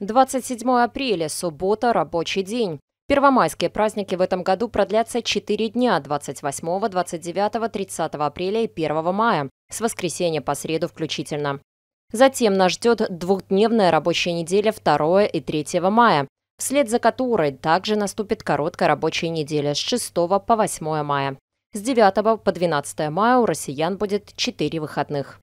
27 апреля, суббота, рабочий день. Первомайские праздники в этом году продлятся 4 дня – 28, 29, 30 апреля и 1 мая, с воскресенья по среду включительно. Затем нас ждет двухдневная рабочая неделя 2 и 3 мая, вслед за которой также наступит короткая рабочая неделя с 6 по 8 мая. С 9 по 12 мая у россиян будет 4 выходных.